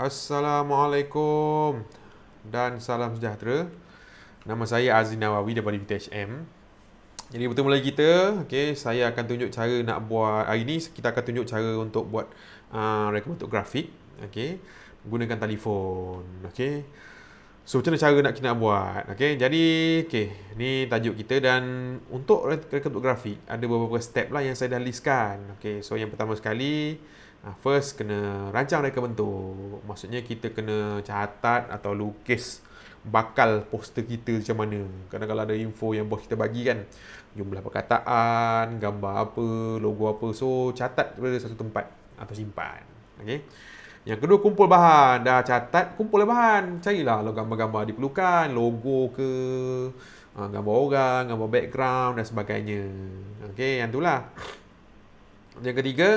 Assalamualaikum dan salam sejahtera. Nama saya Aziz Nawawi daripada BTHM. Jadi bertemu lagi kita. Okey, saya akan tunjuk cara nak buat hari ni kita akan tunjuk cara untuk buat a uh, rekod untuk grafik, okey, Menggunakan telefon, okey. So macam mana cara nak kita nak buat? Okey, jadi okey, ni tajuk kita dan untuk rekod untuk grafik ada beberapa step lah yang saya dah listkan. Okey, so yang pertama sekali Ha, first kena rancang reka bentuk. Maksudnya kita kena catat atau lukis bakal poster kita macam mana. Kadang kalau ada info yang bos kita bagi kan. Jumlah perkataan, gambar apa, logo apa. So catat pada satu tempat atau simpan. Okay. Yang kedua kumpul bahan. Dah catat, kumpul bahan. Carilah lo gambar-gambar diperlukan, logo ke, ah, gambar orang, gambar background dan sebagainya. Okay, yang itulah. Yang ketiga,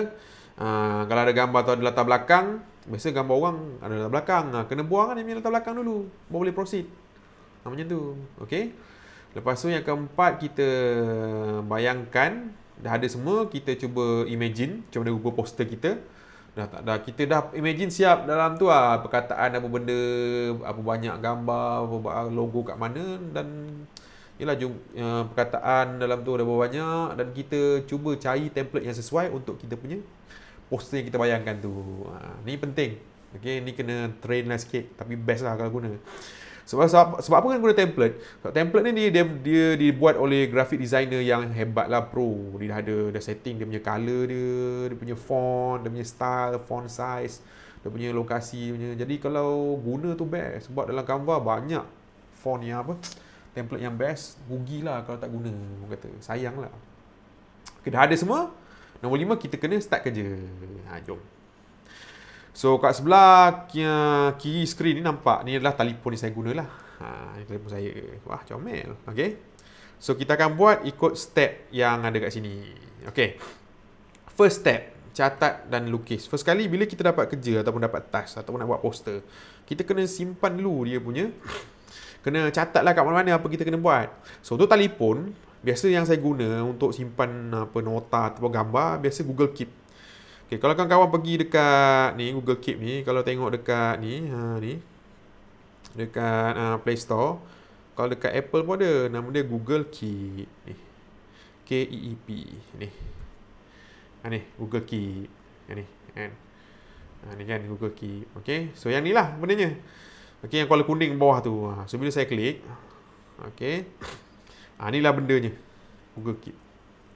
Uh, kalau ada gambar tu ada latar belakang, biasa gambar orang ada latar belakang. Uh, kena buang kan dia latar belakang dulu. Baru boleh proceed. Uh, macam tu. Okay. Lepas tu yang keempat kita bayangkan. Dah ada semua. Kita cuba imagine. Macam mana rupa poster kita. Dah tak dah kita dah imagine siap dalam tu ah perkataan apa benda apa banyak gambar apa logo kat mana dan Yalah jum, uh, perkataan dalam tu ada banyak dan kita cuba cari template yang sesuai untuk kita punya poster yang kita bayangkan tu. Ha, ni penting. Okay, ni kena train lah sikit tapi best lah kalau guna. Sebab, sebab, sebab apa kan guna template? Sebab template ni dia, dia, dia dibuat oleh graphic designer yang hebat lah pro. Dia dah ada dah setting dia punya color dia, dia punya font, dia punya style, font size, dia punya lokasi. Dia punya. Jadi kalau guna tu best. Sebab dalam Canva banyak font yang apa template yang best, rugilah kalau tak guna. Orang kata, sayanglah. Okay, dah ada semua. Nombor 5 kita kena start kerja. Ha, jom. So, kat sebelah kiri skrin ni nampak. Ni adalah telefon yang saya gunalah. Ha, ini telefon saya. Wah, comel. Okay. So, kita akan buat ikut step yang ada kat sini. Okay. First step, catat dan lukis. First kali, bila kita dapat kerja ataupun dapat task ataupun nak buat poster, kita kena simpan dulu dia punya kena catatlah kat mana-mana apa kita kena buat. So untuk telefon, biasa yang saya guna untuk simpan apa nota atau gambar, biasa Google Keep. Okay, kalau kawan-kawan pergi dekat ni Google Keep ni, kalau tengok dekat ni, ha ni. Dekat uh, Play Store, kalau dekat Apple pun ada nama dia Google Keep ni. K E E P ni. Ha ni Google Keep. Ha ni kan. Ha ni kan Google Keep. Okay, So yang ni lah benarnya. Okey yang kuala kuning bawah tu. Ha, so bila saya klik. Okey. Ha, lah bendanya. Google Keep.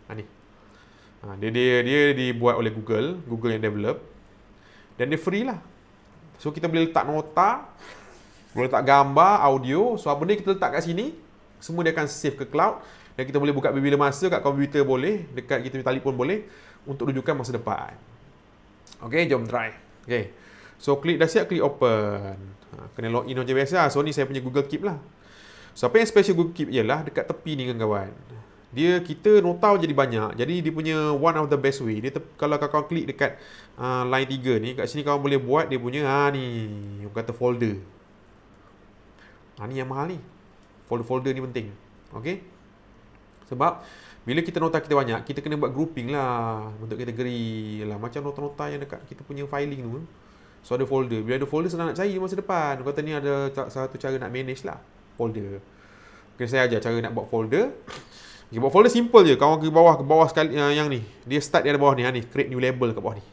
Ha, ni. Ha, dia, dia, dia dibuat oleh Google. Google yang develop. Dan dia free lah. So kita boleh letak nota. Boleh letak gambar, audio. So apa ni kita letak kat sini. Semua dia akan save ke cloud. Dan kita boleh buka bila bila masa kat komputer boleh. Dekat kita telefon boleh. Untuk rujukan masa depan. Okey, jom try. Okey. So klik dah siap klik open. Ha, kena in macam biasa. Lah. So ni saya punya Google Keep lah. So apa yang special Google Keep ialah dekat tepi ni kan kawan. Dia kita nota jadi banyak. Jadi dia punya one of the best way. Dia te- kalau kau klik dekat uh, line 3 ni kat sini kau boleh buat dia punya ha ni kata folder. Ha ni yang mahal ni. Folder folder ni penting. Okay Sebab bila kita nota kita banyak, kita kena buat grouping lah untuk kategori lah macam nota-nota yang dekat kita punya filing tu. So ada folder Bila ada folder senang nak cari masa depan Kata ni ada satu cara nak manage lah Folder Okay saya ajar cara nak buat folder Okay buat folder simple je Kawan ke bawah ke bawah sekali uh, Yang ni Dia start dia ada bawah ni Ha ni create new label kat bawah ni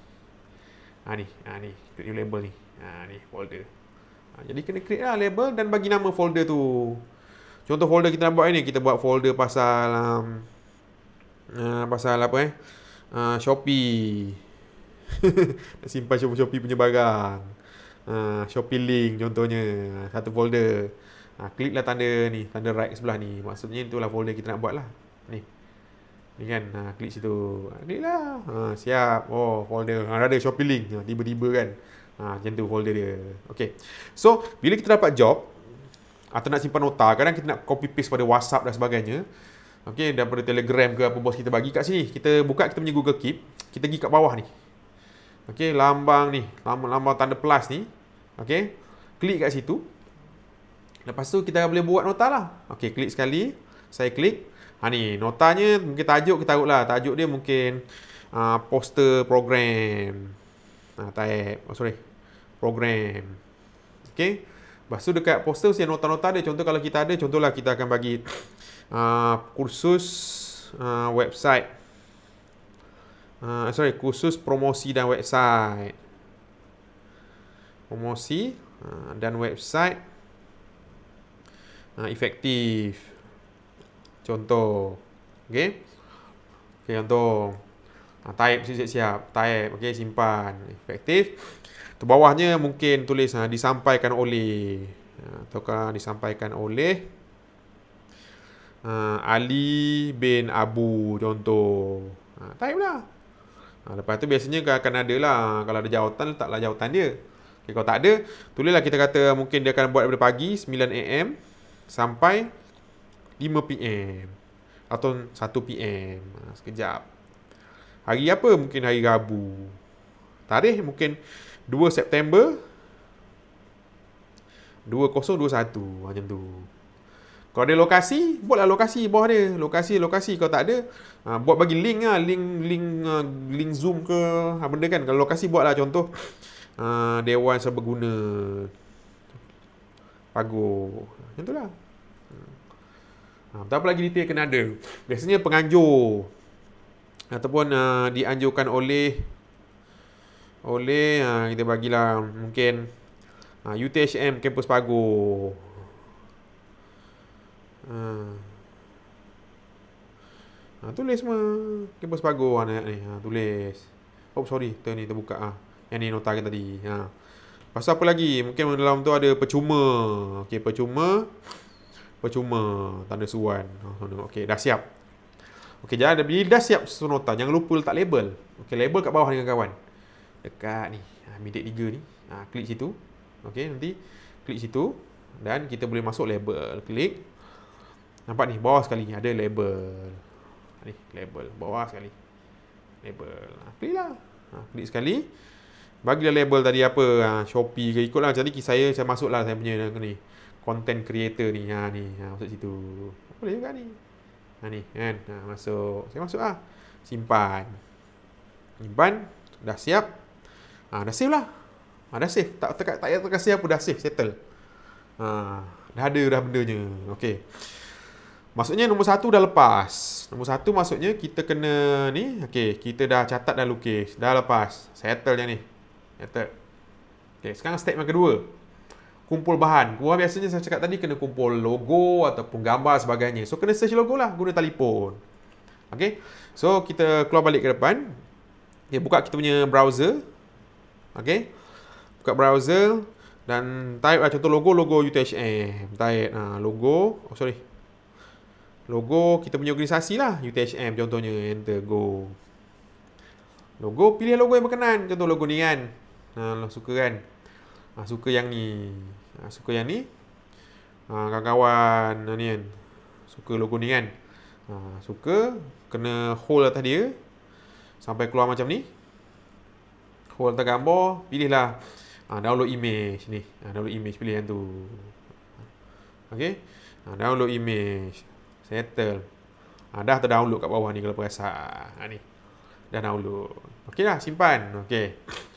Ha ni Ha ni create new label ni Ha ni folder ha, Jadi kena create lah label Dan bagi nama folder tu Contoh folder kita nak buat ni Kita buat folder pasal um, uh, Pasal apa eh uh, Shopee nak simpan Shopee punya barang. Ha, Shopee link contohnya. Ha, satu folder. Ha, kliklah tanda ni. Tanda right sebelah ni. Maksudnya itulah folder kita nak buat lah. Ni. Ni kan. Ha, klik situ. Ha, klik lah. Ha, siap. Oh folder. Ha, ada Shopee link. Ha, tiba-tiba kan. Ha, macam tu folder dia. Okay. So bila kita dapat job. Atau nak simpan nota. Kadang kita nak copy paste pada WhatsApp dan sebagainya. Okay, daripada telegram ke apa bos kita bagi kat sini. Kita buka kita punya Google Keep. Kita pergi kat bawah ni. Okey, lambang ni, lambang, lambang tanda plus ni. Okey. Klik kat situ. Lepas tu kita boleh buat nota lah. Okey, klik sekali. Saya klik. Ha ni, notanya mungkin tajuk kita tahu lah. Tajuk dia mungkin uh, poster program. Ha, type. Oh, sorry. Program. Okey. Lepas tu dekat poster saya nota-nota dia. Contoh kalau kita ada, contohlah kita akan bagi uh, kursus uh, website uh, sorry khusus promosi dan website promosi uh, dan website uh, efektif contoh okay, okey contoh uh, type siap siap type okay, simpan efektif tu bawahnya mungkin tulis uh, disampaikan oleh ataukah disampaikan oleh uh, Ali bin Abu contoh uh, type lah Ha, lepas tu biasanya akan ada lah. Kalau ada jawatan, letaklah jawatan dia. Okay, kalau tak ada, tulislah kita kata mungkin dia akan buat daripada pagi 9am sampai 5pm. Atau 1pm. Ha, sekejap. Hari apa? Mungkin hari Rabu. Tarikh mungkin 2 September 2021. Macam tu. Kalau ada lokasi, buatlah lokasi bawah dia. Lokasi-lokasi. Kalau tak ada, ha, buat bagi link lah. Link, link, ha, link Zoom ke. Ha, benda kan. Kalau lokasi, buatlah contoh. Uh, Dewan serbaguna. Pago. Macam itulah. Ha, tak apa lagi detail kena ada. Biasanya penganjur. Ataupun uh, dianjurkan oleh oleh uh, kita bagilah mungkin UTHM Campus Pago. Ha. Ha, tulis semua. Kipas pagu anak ni. Ha, tulis. Oh sorry. Tu ni terbuka. Ah, ha. Yang ni nota kita tadi. Ha. Pasal apa lagi? Mungkin dalam tu ada percuma. okay percuma. Percuma. Tanda suan. Ha, ha, okay dah siap. Okay jangan ada. Bila dah siap susun nota. Jangan lupa letak label. Okay label kat bawah ni kawan-kawan. Dekat ni. Ha, midik tiga ni. Ha, klik situ. Okay nanti. Klik situ. Dan kita boleh masuk label. Klik. Nampak ni bawah sekali ada label. Ni label bawah sekali. Label. Ha, ah, klik lah. Ha, ah, klik sekali. Bagilah label tadi apa. Ha, Shopee ke ikutlah. Jadi saya saya masuklah saya punya ni. Content creator ni. Ha ni. Ha, masuk situ. Boleh juga ni. Ha ni kan. Ha, masuk. Saya masuk lah. Simpan. Simpan. Dah siap. Ha, dah save lah. Ha, dah save. Tak, tak, tak, tak, tak, tak, tak, tak, tak, tak, tak, tak, tak, tak, tak, Maksudnya nombor satu dah lepas. Nombor satu maksudnya kita kena ni. Okey, kita dah catat dan lukis. Dah lepas. Settle je ni. Settle. Okey, sekarang step yang kedua. Kumpul bahan. Gua biasanya saya cakap tadi kena kumpul logo ataupun gambar sebagainya. So, kena search logo lah guna telefon. Okey. So, kita keluar balik ke depan. Okey, buka kita punya browser. Okey. Buka browser. Dan type lah contoh logo, logo UTHM. Type ha, logo. Oh, sorry logo kita punya organisasi lah UTHM contohnya enter go logo pilih logo yang berkenan contoh logo ni kan ha, lo suka kan ha, suka yang ni ha, suka yang ni ha, kawan-kawan ha, ni kan suka logo ni kan ha, suka kena hold atas dia sampai keluar macam ni hold atas gambar pilihlah ha, download image ni ha, download image pilih yang tu Okay. Ha, download image. Settle. Ha, dah terdownload kat bawah ni kalau perasan. Ha, ah, ni. Dah download. Okey lah, simpan. Okey.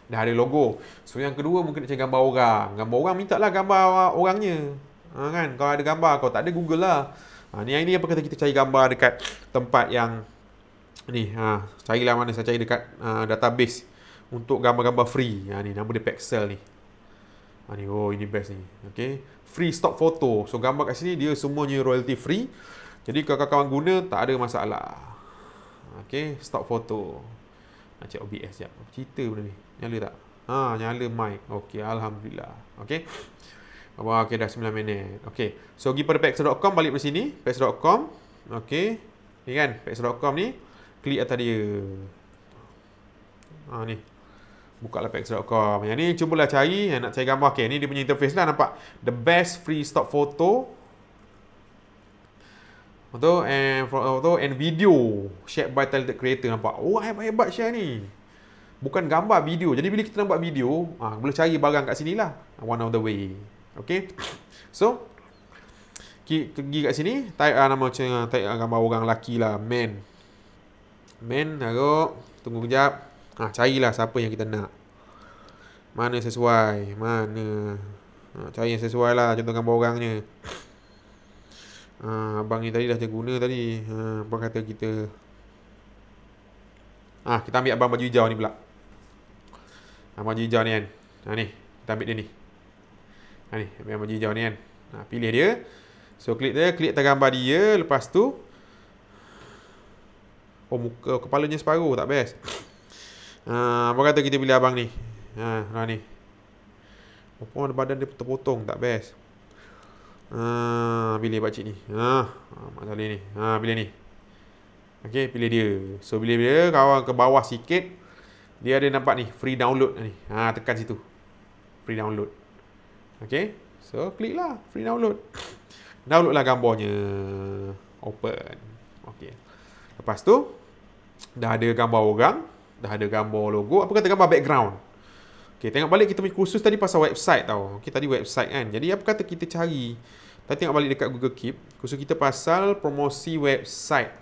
Dah ada logo. So yang kedua mungkin nak cari gambar orang. Gambar orang minta lah gambar orangnya. Ha, kan? Kalau ada gambar, kalau tak ada Google lah. Ha, ni ini apa kata kita cari gambar dekat tempat yang ni. Ha, carilah mana saya cari dekat ha, database untuk gambar-gambar free. Ha, ni nama dia Pixel ni. Ha, ni. Oh, ini best ni. okey, Free stock photo. So gambar kat sini dia semuanya royalty free. Jadi kalau kawan-kawan guna tak ada masalah. Okey, stop foto. Nak check OBS siap. Apa cerita benda ni? Nyala tak? Ha, nyala mic. Okey, alhamdulillah. Okey. Apa okey dah 9 minit. Okey. So pergi pada pax.com balik ke sini, pax.com. Okey. Ni kan pax.com ni klik atas dia. Ha ni. Bukalah pax.com. Yang ni cubalah cari yang nak cari gambar. Okey, ni dia punya interface lah nampak. The best free stock photo Betul? And from, betul? And video share by talented creator nampak. Wah, oh, hebat-hebat share ni. Bukan gambar, video. Jadi bila kita nampak video, ah boleh cari barang kat sini lah. One of the way. Okay? So, pergi kat sini. Type ah, nama macam, ah, type ah, gambar orang lelaki lah. Man. Man, taruh. Tunggu kejap. Ha, carilah siapa yang kita nak. Mana sesuai. Mana. Ha, cari yang sesuai lah. Contoh gambar orangnya ha, Abang yang tadi dah terguna tadi ha, Abang kata kita Ah ha, Kita ambil abang baju hijau ni pula Abang baju hijau ni kan ha, ni Kita ambil dia ni ha, ni Ambil abang baju hijau ni kan ha, Pilih dia So klik dia Klik tak gambar dia Lepas tu Oh muka oh, Kepalanya separuh Tak best ha, Abang kata kita pilih abang ni Ha, ni Oh, badan dia terpotong Tak best Ha, pilih pakcik ni. Ha, Mak Saleh ni. Ha, pilih ni. Okey, pilih dia. So, pilih dia. Kawan ke bawah sikit. Dia ada nampak ni. Free download ni. Ha, tekan situ. Free download. Okey. So, kliklah, Free download. downloadlah gambarnya. Open. Okey. Lepas tu, dah ada gambar orang. Dah ada gambar logo. Apa kata gambar background? Okay, tengok balik kita punya kursus tadi pasal website tau. Okay, tadi website kan. Jadi, apa kata kita cari? Tadi tengok balik dekat Google Keep. Kursus kita pasal promosi website.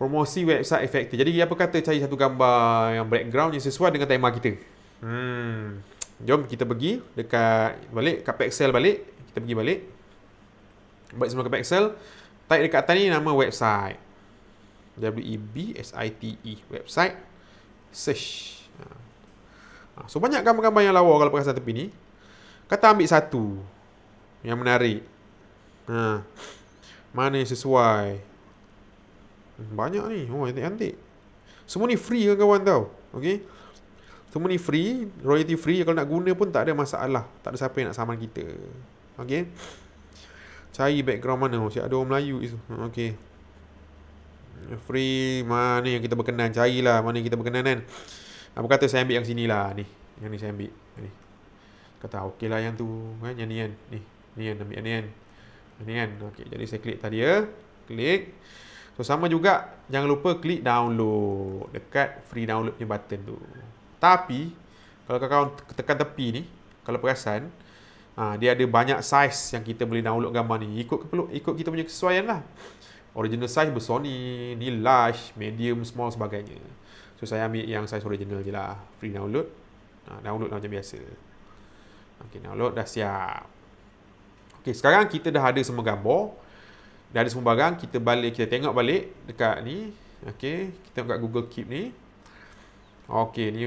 Promosi website efektif. Jadi, apa kata cari satu gambar yang background yang sesuai dengan tema kita? Hmm. Jom kita pergi dekat balik, kat Excel balik. Kita pergi balik. Baik semua ke Excel. Type dekat atas ni nama website. W-E-B-S-I-T-E. E, website. Search. Ha. Ha, so banyak gambar-gambar yang lawa kalau perasan tepi ni Kata ambil satu Yang menarik ha. Mana yang sesuai hmm, Banyak ni Oh cantik-cantik Semua ni free kan kawan tau Okay Semua ni free Royalty free Kalau nak guna pun tak ada masalah Tak ada siapa yang nak saman kita Okay Cari background mana oh, Si ada orang Melayu Okay Free Mana yang kita berkenan Carilah mana yang kita berkenan kan apa ah, kata saya ambil yang sini lah ni. Yang ni saya ambil. Ni. Kata okey lah yang tu. Kan? Yang ni kan. Ni. Ni kan. Ambil yang ni kan. Yang ni kan. Okey. Jadi saya klik tadi ya. Klik. So sama juga. Jangan lupa klik download. Dekat free download punya button tu. Tapi. Kalau kau tekan tepi ni. Kalau perasan. Ha, dia ada banyak size yang kita boleh download gambar ni. Ikut ikut kita punya kesesuaian lah. Original size bersoni. Ni large. Medium. Small sebagainya. So saya ambil yang size original je lah Free download ha, Download lah macam biasa Okay download dah siap Okay sekarang kita dah ada semua gambar Dah ada semua barang Kita balik kita tengok balik Dekat ni Okay Kita tengok Google Keep ni Okay ni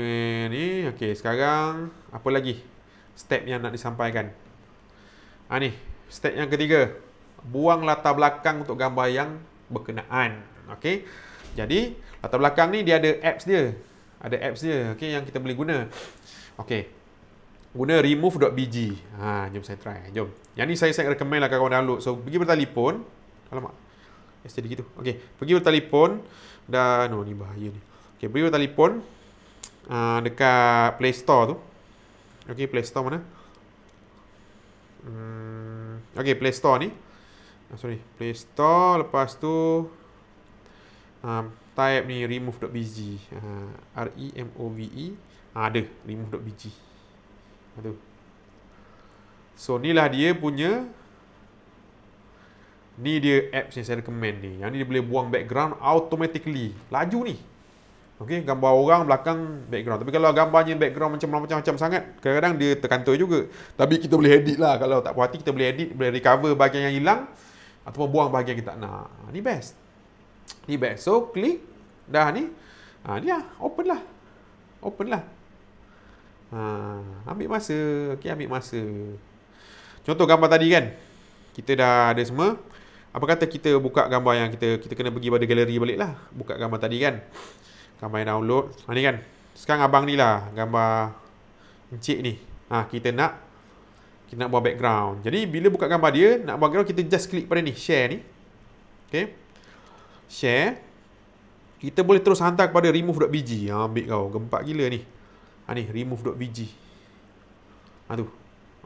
ni Okay sekarang Apa lagi Step yang nak disampaikan Ha ni Step yang ketiga Buang latar belakang untuk gambar yang berkenaan Okay jadi latar belakang ni dia ada apps dia. Ada apps dia okey yang kita boleh guna. Okey. Guna remove.bg. Ha jom saya try. Jom. Yang ni saya saya recommend lah kawan-kawan download. So pergi bertelepon. Alamak. Yes, jadi gitu. Okey, pergi bertelepon dan no ni bahaya ni. Okey, pergi bertelepon uh, ah, dekat Play Store tu. Okey, Play Store mana? Hmm. Okey, Play Store ni. Ah, sorry, Play Store lepas tu um, type ni remove.bg uh, r e m o v e ha, ada remove.bg tu so ni lah dia punya ni dia apps yang saya recommend ni yang ni dia boleh buang background automatically laju ni Okey, gambar orang belakang background. Tapi kalau gambarnya background macam macam-macam sangat, kadang-kadang dia terkantoi juga. Tapi kita boleh edit lah. Kalau tak puas hati, kita boleh edit, boleh recover bahagian yang hilang ataupun buang bahagian yang kita tak nak. Ini ah, best ni best so klik. dah ni ha ni lah open lah open lah ha ambil masa okey ambil masa contoh gambar tadi kan kita dah ada semua apa kata kita buka gambar yang kita kita kena pergi pada galeri balik lah buka gambar tadi kan gambar yang download ha ni kan sekarang abang ni lah gambar encik ni ha kita nak kita nak buat background jadi bila buka gambar dia nak buat background kita just klik pada ni share ni okay? share kita boleh terus hantar kepada remove.bg ha ambil kau gempak gila ni ha ni remove.bg ha tu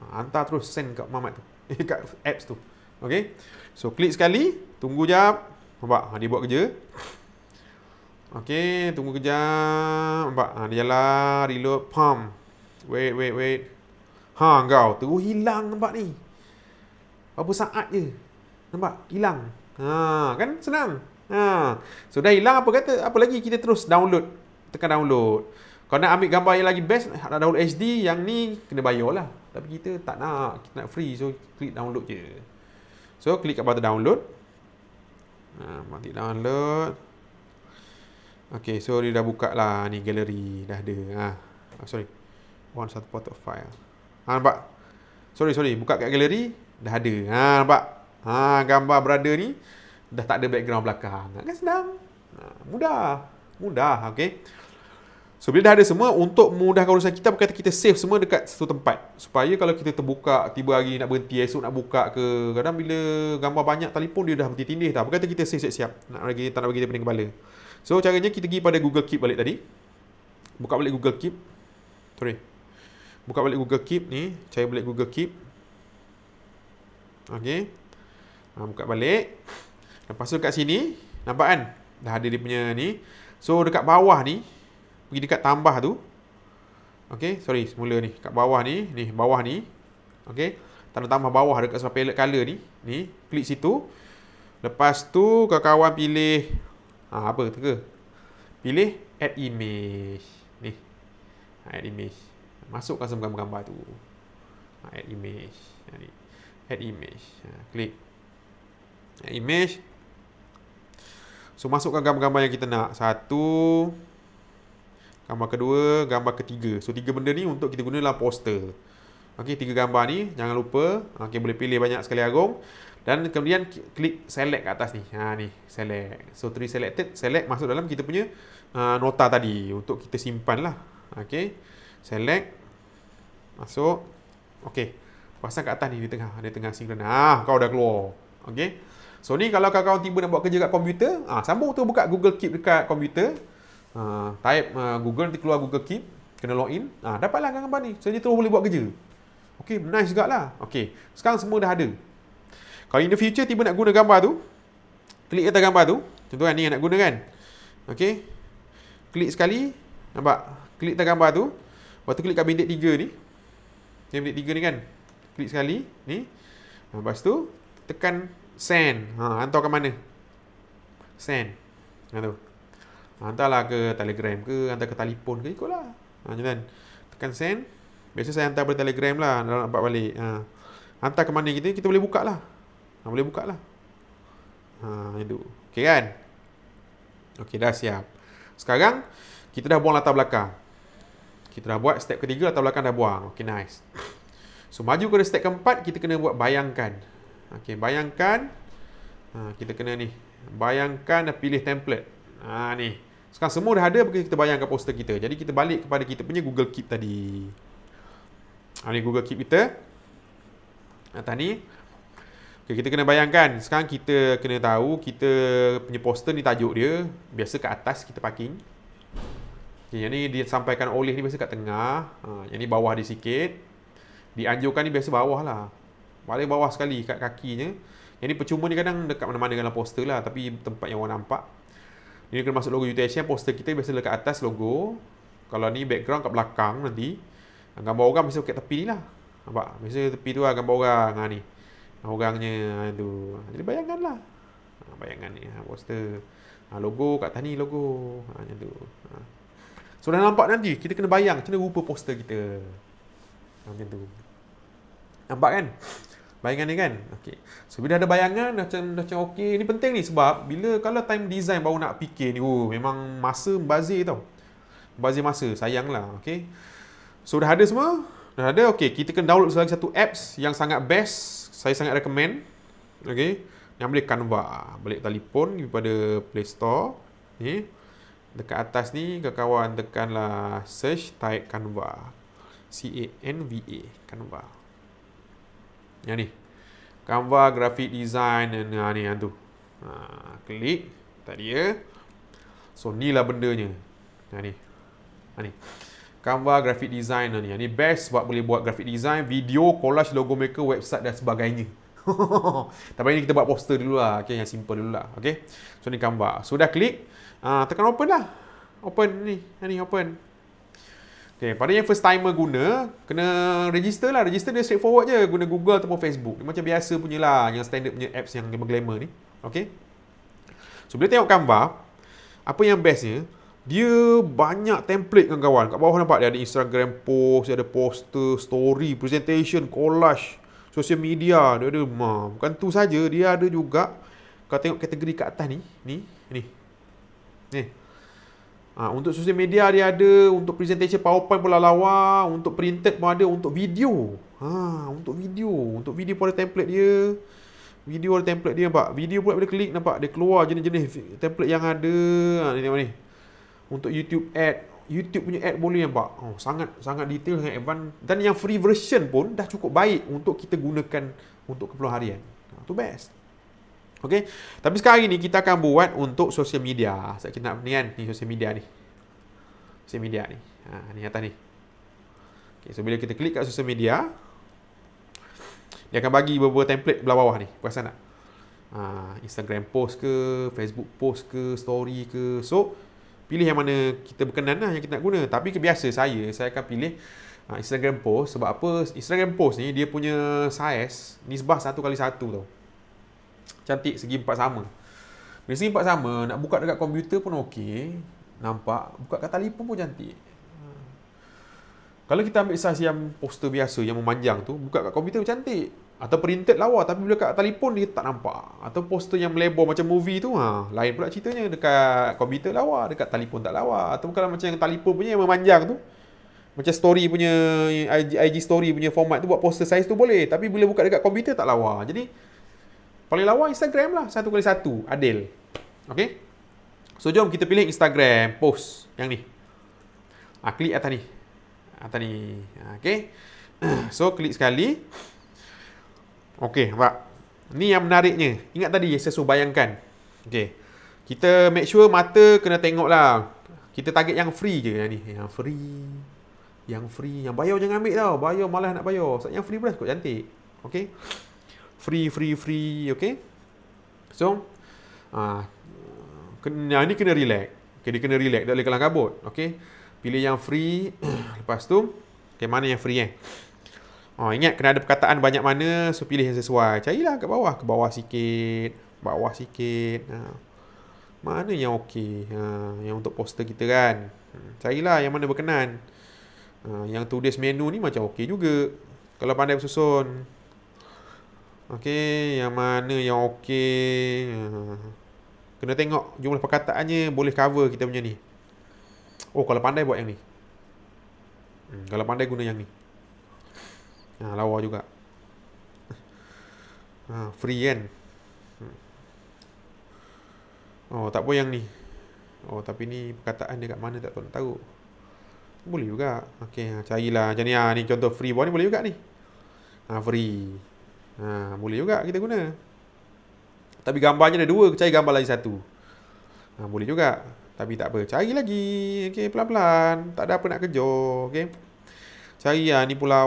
ha, hantar terus send kat mamat tu kat apps tu Okay so klik sekali tunggu jap nampak ha, dia buat kerja Okay tunggu kejap nampak ha, dia jalan reload pam wait wait wait ha kau terus hilang nampak ni berapa saat je nampak hilang ha kan senang Ha. So dah hilang apa kata apa lagi kita terus download tekan download. Kalau nak ambil gambar yang lagi best nak download HD yang ni kena bayar lah. Tapi kita tak nak kita nak free so klik download je. So klik kat button download. Ha, mati download. Okay, so dia dah buka lah ni gallery dah ada. Ha. Ah, ha. sorry. One satu pot of file. Ha, nampak? Sorry, sorry. Buka kat gallery dah ada. Ha, nampak? Ha, gambar brother ni dah tak ada background belakang. Kan senang. Ha, mudah. Mudah, okey. So, bila dah ada semua, untuk mudah urusan kita, berkata kita save semua dekat satu tempat. Supaya kalau kita terbuka, tiba hari nak berhenti, esok nak buka ke. Kadang bila gambar banyak, telefon dia dah berhenti tindih dah. Berkata kita save siap-siap. Nak lagi, tak nak bagi dia pening kepala. So, caranya kita pergi pada Google Keep balik tadi. Buka balik Google Keep. Sorry. Buka balik Google Keep ni. Cari balik Google Keep. Okay. Ha, buka balik. Lepas tu kat sini, nampak kan? Dah ada dia punya ni. So, dekat bawah ni, pergi dekat tambah tu. Okay, sorry, semula ni. Kat bawah ni, ni, bawah ni. Okay, tanda tambah bawah dekat sebab palette color ni. Ni, klik situ. Lepas tu, kawan-kawan pilih, ha, apa tu ke? Pilih add image. Ni, ah, add image. Masukkan semua gambar-gambar tu. Ah, add image. Ni. Add image. Ha, klik. Image So masukkan gambar-gambar yang kita nak Satu Gambar kedua Gambar ketiga So tiga benda ni untuk kita guna dalam poster Ok tiga gambar ni Jangan lupa Ok boleh pilih banyak sekali agung Dan kemudian klik select kat atas ni Ha ni select So three selected Select masuk dalam kita punya uh, Nota tadi Untuk kita simpan lah Ok Select Masuk Ok Pasang kat atas ni di tengah Di tengah sinkron Ha kau dah keluar Ok So ni kalau kawan-kawan tiba nak buat kerja kat komputer, ah ha, sambung tu buka Google Keep dekat komputer. Ha, type uh, Google nanti keluar Google Keep, kena login. Ah ha, dapatlah gambar ni. So dia terus boleh buat kerja. Okay, nice lah. Okay, Sekarang semua dah ada. Kalau in the future tiba nak guna gambar tu, klik atas gambar tu. Contoh kan ni nak guna kan. Okey. Klik sekali, nampak? Klik atas gambar tu. Lepas tu klik kat bintik 3 ni. Ni bintik 3 ni kan. Klik sekali, ni. Lepas tu tekan Send ha, Hantar ke mana Send Macam ha, tu ha, Hantarlah ke telegram ke Hantar ke telefon ke Ikutlah lah. Macam kan Tekan send Biasa saya hantar pada telegram lah Dalam nampak balik ha. Hantar ke mana kita Kita boleh buka lah ha, Boleh buka lah ha, Macam tu Okay kan Okay dah siap Sekarang Kita dah buang latar belakang kita dah buat step ketiga latar belakang dah buang. Okay, nice. So, maju ke step keempat, kita kena buat bayangkan. Okey, bayangkan ha, kita kena ni. Bayangkan pilih template. Ha ni. Sekarang semua dah ada bagi kita bayangkan poster kita. Jadi kita balik kepada kita punya Google Keep tadi. Ha ni Google Keep kita. Atas ni. Okey, kita kena bayangkan. Sekarang kita kena tahu kita punya poster ni tajuk dia biasa kat atas kita parking. Okay, yang ni disampaikan oleh ni biasa kat tengah. Ha, yang ni bawah dia sikit. Dianjurkan ni biasa bawah lah. Paling bawah sekali kat kakinya. Yang ni percuma ni kadang dekat mana-mana dalam poster lah. Tapi tempat yang orang nampak. Ini kena masuk logo UTHM. Poster kita biasa dekat atas logo. Kalau ni background kat belakang nanti. Gambar orang mesti kat tepi ni lah. Nampak? Mesti tepi tu lah gambar orang. Ha, ni. Ha, orangnya. Ha, tu. Jadi bayangkan lah. Ha, bayangkan ni. Ha, poster. Ha, logo kat atas ni logo. Ha, macam tu. Ha. So dah nampak nanti. Kita kena bayang macam mana rupa poster kita. Ha, macam tu. Nampak kan? Bayangan ni kan? Okey. So bila ada bayangan dah macam macam okey, Ini penting ni sebab bila kalau time design baru nak fikir ni, oh memang masa membazir tau. Membazir masa, sayanglah, okey. So dah ada semua? Dah ada. Okey, kita kena download lagi satu apps yang sangat best, saya sangat recommend. Okey. Yang boleh Canva, balik telefon daripada Play Store. Ni. Dekat atas ni kawan tekanlah search type Canva. C A N V A Canva. Yang ni. Canva Graphic Design dan ha, ni yang tu. Ha, klik. Tadi, dia. So, ni lah bendanya. Yang ni. Ha, ni. Canva Graphic Design ni. Yang ni best buat boleh buat graphic design, video, collage, logo maker, website dan sebagainya. Tapi ini kita buat poster dulu lah. Okay, yang simple dulu lah. Okay. So, ni Canva. So, klik. Ha, tekan open lah. Open ni. Ha, ni open. Okay, pada yang first timer guna, kena register lah. Register dia forward je guna Google ataupun Facebook. Dia macam biasa punya lah yang standard punya apps yang glamour ni. Okay. So, bila tengok Canva, apa yang bestnya, dia banyak template kan kawan. Kat bawah nampak dia ada Instagram post, dia ada poster, story, presentation, collage, social media. Dia ada, ma, bukan tu saja, dia ada juga. Kau tengok kategori kat atas ni, ni, ni. Ni. Ha, untuk sosial media dia ada, untuk presentation PowerPoint pula lawa, untuk printed pun ada, untuk video. Ha, untuk video, untuk video pun ada template dia. Video ada template dia nampak. Video pula bila klik nampak dia keluar jenis-jenis template yang ada. Ha, ni ni. Untuk YouTube ad, YouTube punya ad boleh nampak. Oh, sangat sangat detail sangat advance dan yang free version pun dah cukup baik untuk kita gunakan untuk keperluan harian. Ha, best. Okey. Tapi sekarang ni kita akan buat untuk sosial media. Sebab kita nak ni kan, ni sosial media ni. sosial media ni. Ha, ni atas ni. Okey, so bila kita klik kat sosial media, dia akan bagi beberapa template belah bawah ni. Perasan tak? Ha, Instagram post ke, Facebook post ke, story ke. So, pilih yang mana kita berkenan lah yang kita nak guna. Tapi kebiasa saya, saya akan pilih ha, Instagram post sebab apa Instagram post ni dia punya saiz nisbah satu kali satu tau. Cantik segi empat sama. Dari segi empat sama, nak buka dekat komputer pun okey. Nampak. Buka kat telefon pun cantik. Kalau kita ambil saiz yang poster biasa yang memanjang tu, buka kat komputer cantik. Atau printed lawa tapi bila kat telefon dia tak nampak. Atau poster yang melebar macam movie tu, ha, lain pula ceritanya. Dekat komputer lawa, dekat telefon tak lawa. Atau kalau macam yang telefon punya yang memanjang tu, macam story punya, IG, IG story punya format tu buat poster saiz tu boleh. Tapi bila buka dekat komputer tak lawa. Jadi, Paling lawa Instagram lah. Satu kali satu. Adil. Okay. So, jom kita pilih Instagram post. Yang ni. Ha, klik atas ni. Atas ni. Ah, okay. So, klik sekali. Okay, nampak? Ni yang menariknya. Ingat tadi, saya suruh bayangkan. Okay. Kita make sure mata kena tengok lah. Kita target yang free je yang ni. Yang free. Yang free. Yang bayar jangan ambil tau. Bayar malah nak bayar. Yang free pun dah cukup cantik. Okay free free free okay so ah uh, yang ni kena relax okay dia kena relax tak boleh kelang kabut okay pilih yang free lepas tu okay mana yang free eh Oh, ingat kena ada perkataan banyak mana So pilih yang sesuai Carilah ke bawah Ke bawah sikit Bawah sikit ha. Mana yang okey ha. Yang untuk poster kita kan hmm, Carilah yang mana berkenan ha. Yang today's menu ni macam okey juga Kalau pandai bersusun Okey, yang mana yang okey. Kena tengok jumlah perkataannya boleh cover kita punya ni. Oh, kalau pandai buat yang ni. Hmm, kalau pandai guna yang ni. Ha, lawa juga. Ha, free kan? Hmm. Oh, tak boleh yang ni. Oh, tapi ni perkataan dia kat mana tak tahu nak tahu. Boleh juga. Okey, ha, carilah. Macam ni, ha, ni contoh free buat ni boleh juga ni. Ha, free. Ha, boleh juga kita guna. Tapi gambarnya ada dua, cari gambar lagi satu. Ha, boleh juga. Tapi tak apa, cari lagi. Okey, pelan-pelan. Tak ada apa nak kejar. Okey. Cari lah, ni pula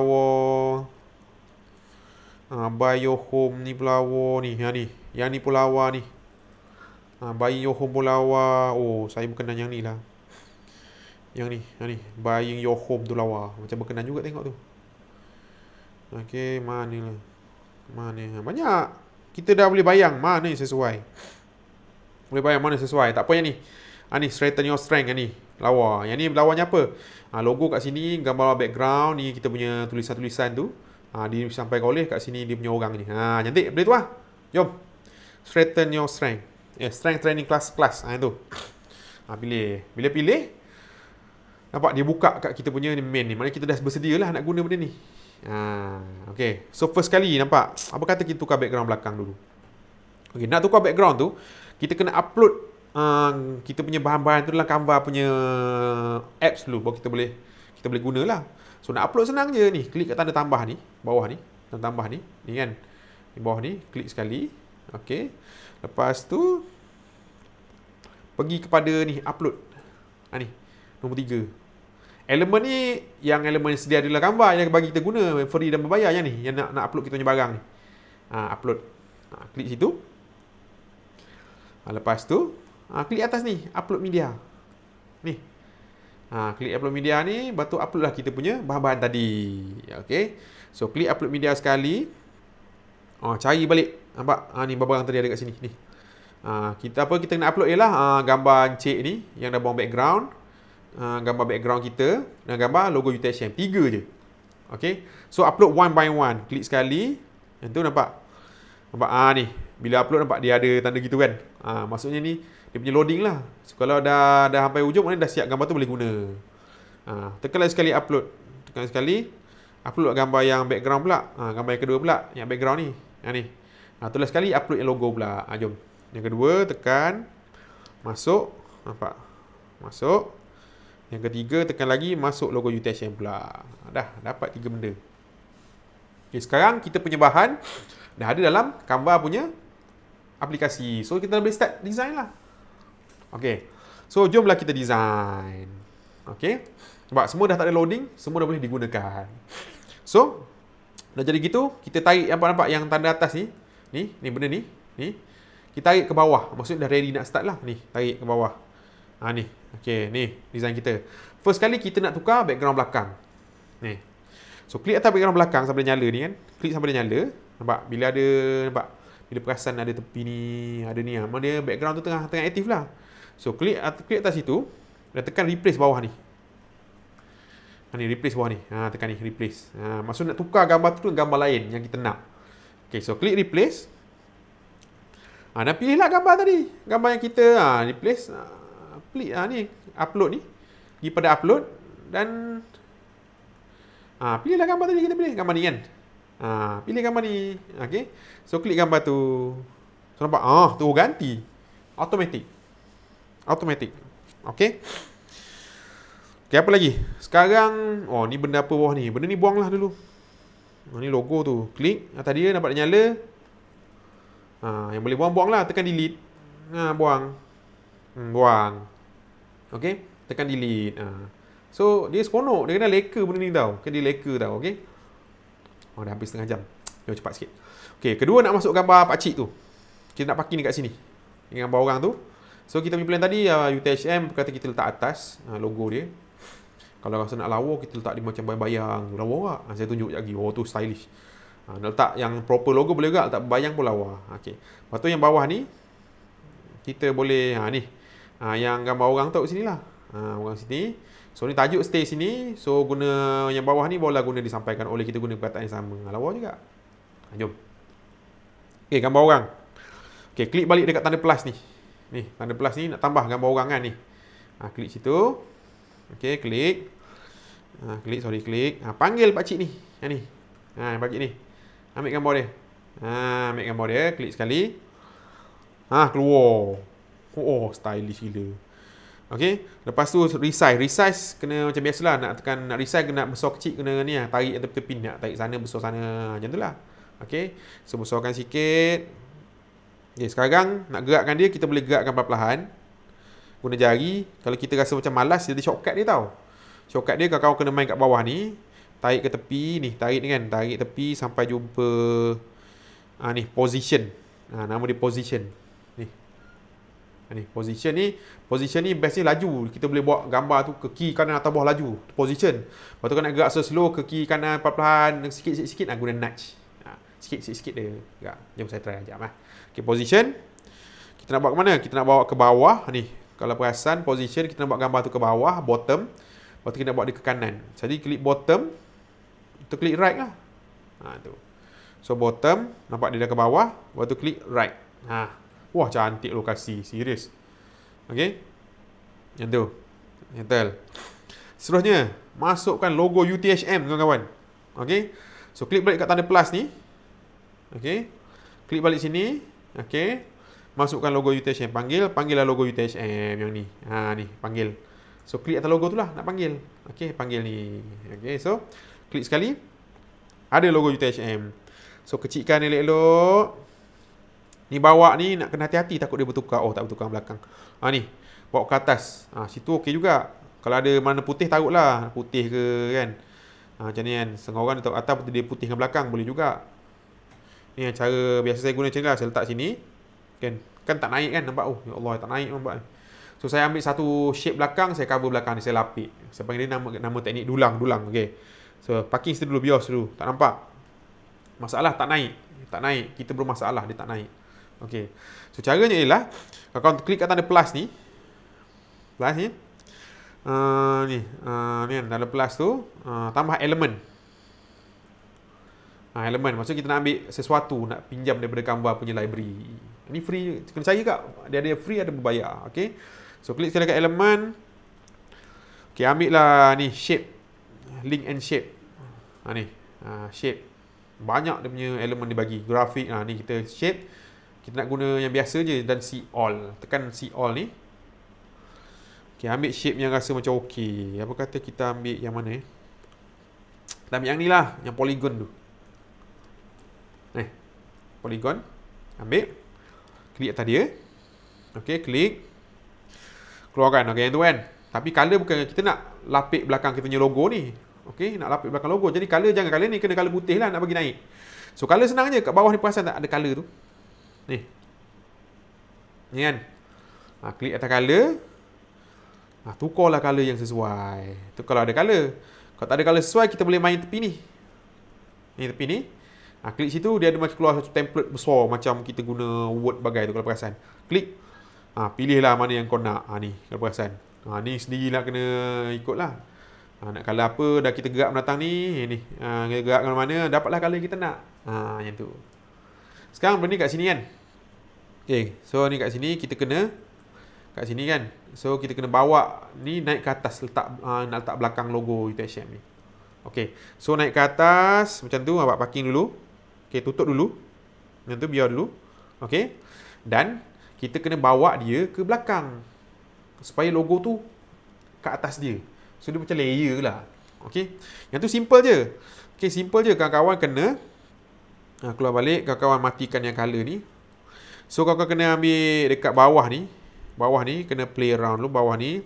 Ha, buy your home ni pula ni. Ha, ni. Yang ni pula awal ni. Ha, buy your home pula awal. Oh, saya berkenan yang ni lah. Yang ni, yang ni. Buying your home tu lawa. Macam berkenan juga tengok tu. Okay, mana lah. Mana banyak. Kita dah boleh bayang mana yang sesuai. Boleh bayang mana sesuai. Tak apa yang ni. Ha ni straighten your strength yang ni. Lawa. Yang ni lawanya apa? Ha, logo kat sini, gambar background ni kita punya tulisan-tulisan tu. Ha, ah, dia sampai oleh kat sini dia punya orang ni. Ha cantik boleh tu lah. Jom. Straighten your strength. Yeah, strength training class class. Ha, tu. Ha, pilih. Bila pilih, nampak dia buka kat kita punya main ni. Maknanya kita dah bersedia lah nak guna benda ni. Ha, okay. So, first kali nampak. Apa kata kita tukar background belakang dulu? Okay. Nak tukar background tu, kita kena upload uh, kita punya bahan-bahan tu dalam Canva punya apps dulu. Bahawa kita boleh kita boleh guna lah. So, nak upload senang je ni. Klik kat tanda tambah ni. Bawah ni. Tanda tambah ni. Ni kan. Di bawah ni. Klik sekali. Okay. Lepas tu, pergi kepada ni. Upload. Ha, ni. Nombor tiga. Elemen ni yang elemen yang sedia adalah gambar yang bagi kita guna free dan berbayar yang ni yang nak nak upload kita punya barang ni. Ha, upload. Ha, klik situ. Ha, lepas tu, ha, klik atas ni, upload media. Ni. Ha, klik upload media ni, lepas tu upload kita punya bahan-bahan tadi. Okay. So, klik upload media sekali. Ha, cari balik. Nampak? Ha, ni barang tadi ada kat sini. Ni. Ha, kita apa kita nak upload ialah ha, gambar encik ni yang dah buang background. Ah, gambar background kita dan gambar logo UTSM. Tiga je. Okay. So, upload one by one. Klik sekali. Yang tu nampak? Nampak ah, ni. Bila upload nampak dia ada tanda gitu kan? Ah, maksudnya ni, dia punya loading lah. So, kalau dah, dah sampai hujung, maknanya dah siap gambar tu boleh guna. Ah, tekanlah sekali upload. Tekan sekali. Upload gambar yang background pula. Ah, gambar yang kedua pula. Yang background ni. Yang ni. Ah, tulis sekali upload yang logo pula. Ah, jom. Yang kedua, tekan. Masuk. Nampak? Masuk. Yang ketiga tekan lagi masuk logo UTSM pula. Dah dapat tiga benda. Okay, sekarang kita punya bahan dah ada dalam Canva punya aplikasi. So kita dah boleh start design lah. Okay. So jomlah kita design. Okay. Sebab semua dah tak ada loading. Semua dah boleh digunakan. So dah jadi gitu. Kita tarik yang nampak yang tanda atas ni. Ni, ni benda ni. Ni. Kita tarik ke bawah. Maksudnya dah ready nak start lah. Ni tarik ke bawah. Ha ni. Okey, ni design kita. First kali kita nak tukar background belakang. Ni. So klik atas background belakang sampai dia nyala ni kan. Klik sampai dia nyala. Nampak bila ada nampak bila perasan ada tepi ni, ada ni ah. Ha, Mana background tu tengah tengah aktif lah. So klik klik atas situ dan tekan replace bawah ni. Ha ni replace bawah ni. Ha tekan ni replace. Ha maksud nak tukar gambar tu dengan gambar lain yang kita nak. Okey, so klik replace. Ha dah pilih gambar tadi. Gambar yang kita ha replace ha, pelik ha, ah, ni upload ni pergi pada upload dan ha, ah, pilih lah gambar tadi kita pilih gambar ni kan ha, pilih gambar ni okay. so klik gambar tu so nampak ah ha, tu ganti automatic automatic okay. ok apa lagi sekarang oh ni benda apa bawah ni benda ni buang lah dulu oh, ni logo tu klik tadi dia nampak dia nyala ha, yang boleh buang buang lah tekan delete ha, buang hmm, buang okey tekan delete ha. so dia seronok dia kena leka benda ni tau kena leka tau okey oh dah habis setengah jam jom cepat sikit okey kedua nak masuk gambar pak cik tu kita nak parking dekat sini dengan bawah orang tu so kita punya plan tadi uh, UTHM kata kita letak atas uh, logo dia kalau rasa nak lawa kita letak di macam bayang-bayang lawa tak ha, saya tunjuk lagi oh tu stylish ha, nak letak yang proper logo boleh tak, letak bayang pun lawa okey lepas tu yang bawah ni kita boleh ha ni ha, Yang gambar orang tu kat sini lah ha, Orang sini So ni tajuk stay sini So guna yang bawah ni Barulah guna disampaikan oleh kita guna perkataan yang sama ah, Lawa juga ha, Jom Okay gambar orang Okay klik balik dekat tanda plus ni Ni tanda plus ni nak tambah gambar orang kan ni ha, Klik situ Okay klik ha, Klik sorry klik ha, Panggil pakcik ni Yang ni ha, Pakcik ni Ambil gambar dia ha, Ambil gambar dia Klik sekali Ha keluar Oh, oh, stylish gila. Okay. Lepas tu resize. Resize kena macam biasalah. Nak tekan, nak resize kena besar kecil kena ni lah. Tarik yang tepi-tepi nak tarik sana, besar sana. Macam tu lah. Okay. So, besarkan sikit. Okay, sekarang nak gerakkan dia, kita boleh gerakkan perlahan-lahan. Guna jari. Kalau kita rasa macam malas, jadi shortcut dia tau. Shortcut dia kalau kau kena main kat bawah ni. Tarik ke tepi ni. Tarik ni kan. Tarik tepi sampai jumpa ah, ni, position. Ah, nama dia position. Ni position ni, position ni best ni laju. Kita boleh buat gambar tu ke kiri kanan atau bawah laju. Position. Lepas tu kan nak gerak so slow ke kiri kanan perlahan sikit-sikit-sikit nak guna nudge. Ha, sikit sikit dia gerak. Jom saya try jap ah. Okay, position. Kita nak buat ke mana? Kita nak bawa ke bawah ni. Kalau perasan position kita nak buat gambar tu ke bawah, bottom. Lepas tu kita nak buat dia ke kanan. Jadi klik bottom. Kita klik right lah. Ha, tu. So bottom, nampak dia dah ke bawah. Lepas tu klik right. Ha, Wah cantik lokasi Serius Okay Yang tu Nyetel Seterusnya Masukkan logo UTHM Kawan-kawan Okay So klik balik kat tanda plus ni Okay Klik balik sini Okay Masukkan logo UTHM Panggil Panggillah logo UTHM Yang ni Ha ni Panggil So klik atas logo tu lah Nak panggil Okay panggil ni Okay so Klik sekali Ada logo UTHM So kecikkan elok-elok Ni bawa ni nak kena hati-hati takut dia bertukar. Oh tak bertukar belakang. Ha ni. Bawa ke atas. Ha situ okey juga. Kalau ada mana putih taruhlah. Putih ke kan. Ha macam ni kan. Setengah orang letak atas dia putih ke belakang boleh juga. Ni cara biasa saya guna macam ni lah. Saya letak sini. Kan. Kan tak naik kan nampak. Oh ya Allah tak naik nampak. So saya ambil satu shape belakang. Saya cover belakang ni. Saya lapik. Saya panggil dia nama, nama teknik dulang-dulang. Okay. So parking situ dulu. Bios dulu. Tak nampak. Masalah tak naik. Tak naik. Kita bermasalah dia tak naik. Okey. So caranya ialah kalau kau klik kat tanda plus ni plus ni uh, ni uh, ni dalam plus tu uh, tambah elemen. Ha, ah, elemen maksud kita nak ambil sesuatu nak pinjam daripada Canva punya library. Ini free kena cari kak. Dia ada free ada berbayar. Okey. So klik sekali kat elemen. Okey ambil lah ni shape. Link and shape. Ha ni. Ha, shape. Banyak dia punya elemen dibagi Grafik ha, ni kita shape. Kita nak guna yang biasa je dan see all. Tekan see all ni. Okey, ambil shape yang rasa macam okey. Apa kata kita ambil yang mana eh? Kita ambil yang ni lah. Yang polygon tu. Eh. Polygon. Ambil. Klik atas dia. Eh? Okey, klik. Keluarkan. Okey, yang tu kan. Tapi colour bukan kita nak lapik belakang kita punya logo ni. Okey, nak lapik belakang logo. Jadi colour jangan colour ni. Kena colour putih lah nak bagi naik. So, colour senang je. Kat bawah ni perasan tak ada colour tu. Ni. Ni kan. Ha, klik atas color. Ha, tukarlah color yang sesuai. Tu kalau ada color. Kalau tak ada color sesuai, kita boleh main tepi ni. Ni tepi ni. Ha, klik situ, dia ada macam keluar satu template besar. Macam kita guna word bagai tu kalau perasan. Klik. Ha, pilihlah mana yang kau nak. Ha, ni kalau perasan. Ha, ni sendirilah kena ikutlah. Ha, nak color apa, dah kita gerak menatang ni. Ini. Ha, kita gerak ke mana, dapatlah color yang kita nak. Ha, yang tu. Sekarang benda ni kat sini kan. Okay. So ni kat sini kita kena. Kat sini kan. So kita kena bawa ni naik ke atas. Letak, uh, nak letak belakang logo UTHM ni. Okay. So naik ke atas. Macam tu. Abang parking dulu. Okay. Tutup dulu. Macam tu biar dulu. Okay. Dan kita kena bawa dia ke belakang. Supaya logo tu ke atas dia. So dia macam layer lah. Okay. Yang tu simple je. Okay. Simple je kawan-kawan kena. Ha, keluar balik, kawan-kawan matikan yang color ni. So, kawan-kawan kena ambil dekat bawah ni. Bawah ni, kena play around dulu bawah ni.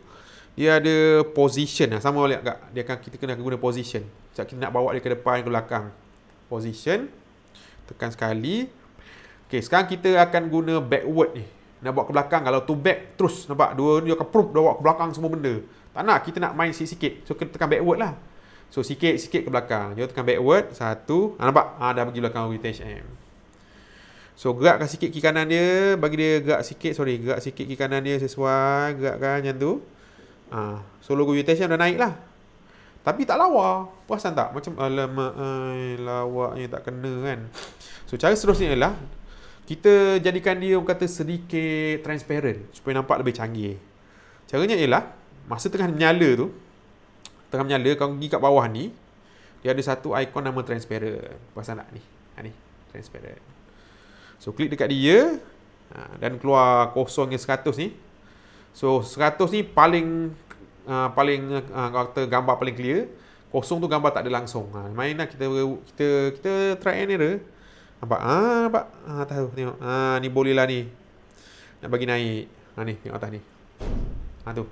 Dia ada position lah. Sama balik agak. Dia akan, kita kena guna position. Sebab kita nak bawa dia ke depan, ke belakang. Position. Tekan sekali. Okay, sekarang kita akan guna backward ni. Nak bawa ke belakang. Kalau tu back, terus. Nampak? Dua ni akan prove dah bawa ke belakang semua benda. Tak nak, kita nak main sikit-sikit. So, kita tekan backward lah. So sikit-sikit ke belakang. Jom tekan backward. Satu. Ha, nampak? Ha, dah pergi belakang retage M. So gerakkan sikit kiri kanan dia. Bagi dia gerak sikit. Sorry. Gerak sikit kiri kanan dia sesuai. Gerakkan macam tu. Ha. So logo retage M dah naik lah. Tapi tak lawa. Puasan tak? Macam alamak. Ay, lawaknya tak kena kan. So cara seterusnya ialah. Kita jadikan dia orang kata sedikit transparent. Supaya nampak lebih canggih. Caranya ialah. Masa tengah menyala tu tengah menyala kau pergi kat bawah ni dia ada satu ikon nama transparent pasal nak ni ha, ni transparent so klik dekat dia ha, dan keluar kosong yang 100 ni so 100 ni paling uh, paling uh, kata gambar paling clear kosong tu gambar tak ada langsung ha, mainlah kita kita kita try and error nampak ah ha, nampak ha, tahu tengok ha, ni boleh lah ni nak bagi naik ha, ni tengok atas ni ha, tu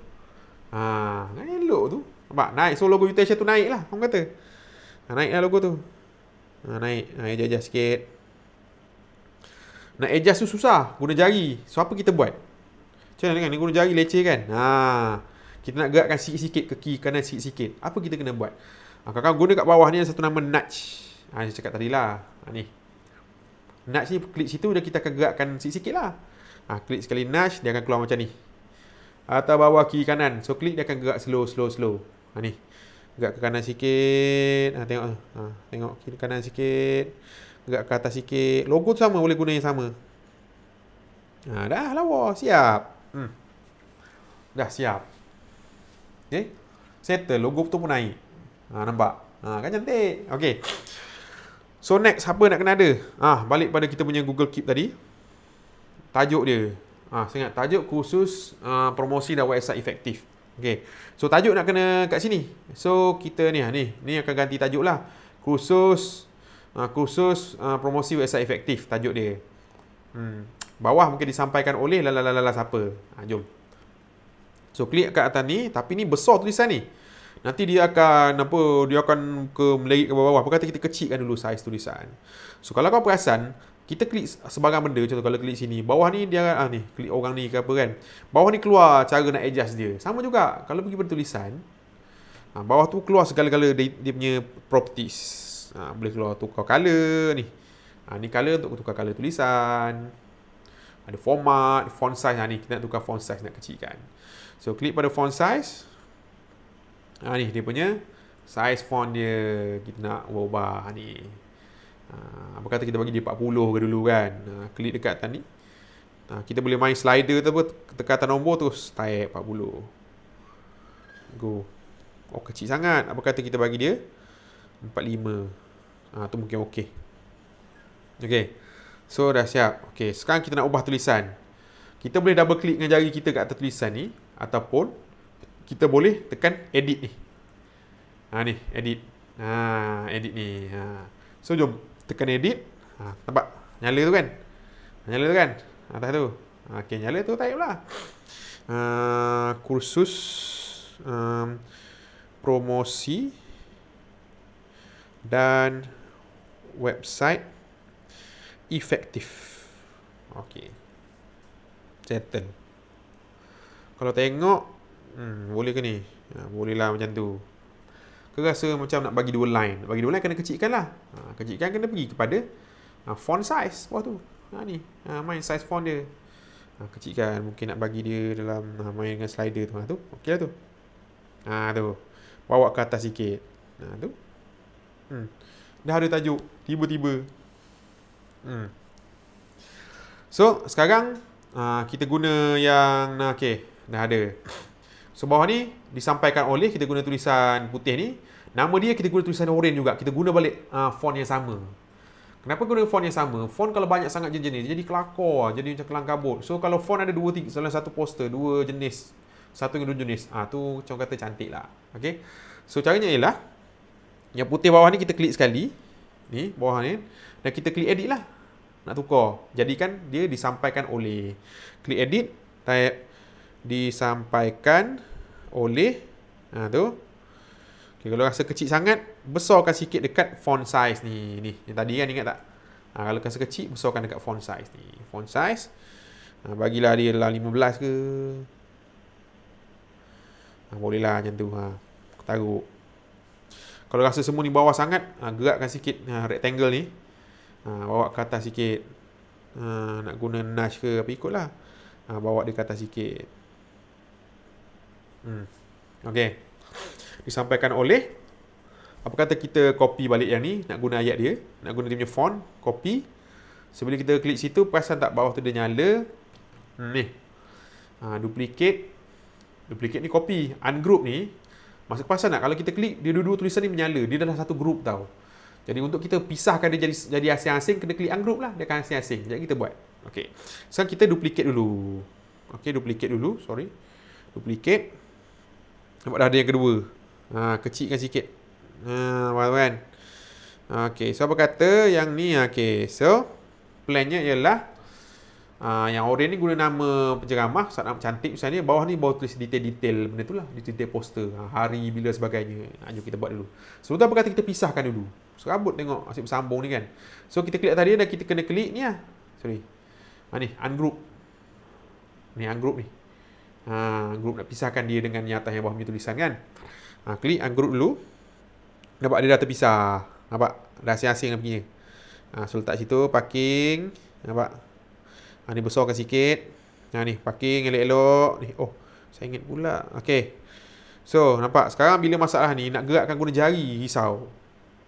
ah ha, elok tu Nampak? Naik. So logo Utah Share tu naik lah. Orang kata. Ha, naik lah logo tu. Ha, naik. Naik ha, je adjust sikit. Nak adjust tu susah. Guna jari. So apa kita buat? Macam mana dengan? Ni guna jari leceh kan? Ha. Kita nak gerakkan sikit-sikit ke kiri kanan sikit-sikit. Apa kita kena buat? Ha, kakak guna kat bawah ni ada satu nama nudge. Ha, saya cakap tadi lah. Ha, ni. Nudge ni klik situ dan kita akan gerakkan sikit-sikit lah. Ha, klik sekali nudge dia akan keluar macam ni. Atau bawah kiri kanan. So klik dia akan gerak slow slow slow. Ha ni. Gerak ke kanan sikit. Ha tengok Ha tengok kiri kanan sikit. Gerak ke atas sikit. Logo tu sama boleh guna yang sama. Ha dah lawa, siap. Hmm. Dah siap. Okey. Eh, settle logo tu pun naik. Ha nampak. Ha kan cantik. Okey. So next siapa nak kena ada? Ah ha, balik pada kita punya Google Keep tadi. Tajuk dia. Ah ha, saya ingat tajuk khusus uh, promosi dan website efektif. Okay. So, tajuk nak kena kat sini. So, kita ni, ha, ni, ni akan ganti tajuk lah. Kursus, uh, ha, kursus uh, ha, promosi website efektif, tajuk dia. Hmm. Bawah mungkin disampaikan oleh lalalala siapa. Ha, jom. So, klik kat atas ni. Tapi ni besar tulisan ni. Nanti dia akan apa dia akan ke melirik ke bawah-bawah. Apa kata kita kecilkan dulu saiz tulisan. So kalau kau perasan, kita klik sebarang benda contoh kalau klik sini bawah ni dia ah ni klik orang ni ke apa kan bawah ni keluar cara nak adjust dia sama juga kalau pergi bertulisan ha, bawah tu keluar segala-gala dia, dia punya properties ha, boleh keluar tukar color ni ha, ni color untuk tukar color tulisan ada format font size ha, ni kita nak tukar font size nak kecilkan so klik pada font size ha, ni dia punya size font dia kita nak ubah-ubah ni Ah, apa kata kita bagi dia 40 ke dulu kan ah, klik dekat atas ni ah, kita boleh main slider tu apa tekan atas nombor tu type 40 go oh kecil sangat apa kata kita bagi dia 45 ah tu mungkin okey okey so dah siap okey sekarang kita nak ubah tulisan kita boleh double click dengan jari kita kat atas tulisan ni ataupun kita boleh tekan edit ni. Ha ni, edit. Ha, edit ni. Ha. So jom Tekan edit. Ha, nampak? Nyala tu kan? Nyala tu kan? Atas tu. Okay, nyala tu type lah. Uh, kursus um, promosi dan website efektif. Okay. Settle. Kalau tengok, hmm, boleh ke ni? Ya, boleh lah macam tu. Kau rasa macam nak bagi dua line Bagi dua line kena kecilkan lah ha, Kecilkan kena pergi kepada ha, Font size Wah tu ha, ni ha, Main size font dia ha, Kecilkan Mungkin nak bagi dia dalam ha, Main dengan slider tu Ha tu Okey lah tu Ha tu Bawa ke atas sikit Ha tu hmm. Dah ada tajuk Tiba-tiba hmm. So sekarang ha, Kita guna yang Okey Dah ada sebuah ni disampaikan oleh kita guna tulisan putih ni. Nama dia kita guna tulisan oranye juga. Kita guna balik uh, font yang sama. Kenapa guna font yang sama? Font kalau banyak sangat jenis-jenis, jadi kelakor, jadi macam kelangkabut. So, kalau font ada dua, tiga, salah satu poster, dua jenis, satu dengan dua jenis, ah tu macam kata cantik lah. Okay? So, caranya ialah, yang putih bawah ni kita klik sekali, ni bawah ni, dan kita klik edit lah, nak tukar. Jadikan dia disampaikan oleh, klik edit, type, disampaikan, oleh ha, tu. Okay, kalau rasa kecil sangat, besarkan sikit dekat font size ni. ni yang tadi kan, ingat tak? Ha, kalau rasa kecil, besarkan dekat font size ni. Font size. Ha, bagilah dia dalam 15 ke. Ha, bolehlah macam tu. Ha. Taruk. Kalau rasa semua ni bawah sangat, ha, gerakkan sikit ha, rectangle ni. Ha, bawa ke atas sikit. Ha, nak guna nudge ke, apa ikutlah. Ha, bawa dia ke atas sikit. Hmm. Okey. Disampaikan oleh apa kata kita copy balik yang ni, nak guna ayat dia, nak guna dia punya font, copy. Sebelum so, kita klik situ, perasan tak bawah tu dia nyala. Hmm. Ni. Ha, duplicate. Duplicate ni copy, ungroup ni. Masuk perasan tak kalau kita klik dia dua-dua tulisan ni menyala, dia dalam satu group tau. Jadi untuk kita pisahkan dia jadi jadi asing-asing kena klik ungroup lah, dia akan asing-asing. Jadi kita buat. Okey. Sekarang kita duplicate dulu. Okey, duplicate dulu. Sorry. Duplicate. Nampak dah ada yang kedua. Ha, kecilkan sikit. Ha, kan? Ha, okay, so apa kata yang ni? Ha, okay, so plannya ialah uh, yang orang ni guna nama penceramah sangat nama cantik misalnya bawah ni bawah tulis detail-detail benda tu lah detail-detail poster hari bila sebagainya nah, jom kita buat dulu so tu apa kata kita pisahkan dulu serabut tengok asyik bersambung ni kan so kita klik tadi dan kita kena klik ni lah sorry ha, ni ungroup ni ungroup ni Ha, group nak pisahkan dia dengan niatan yang bawah punya tulisan kan. Ha, klik ungroup ah, dulu. Nampak dia dah terpisah. Nampak? Dah asing-asing dah punya. Ha, so letak situ. Parking. Nampak? Ha, ni besarkan sikit. Ha, ni parking elok-elok. Ni, oh, saya ingat pula. Okay. So, nampak? Sekarang bila masalah ni, nak gerakkan guna jari, risau.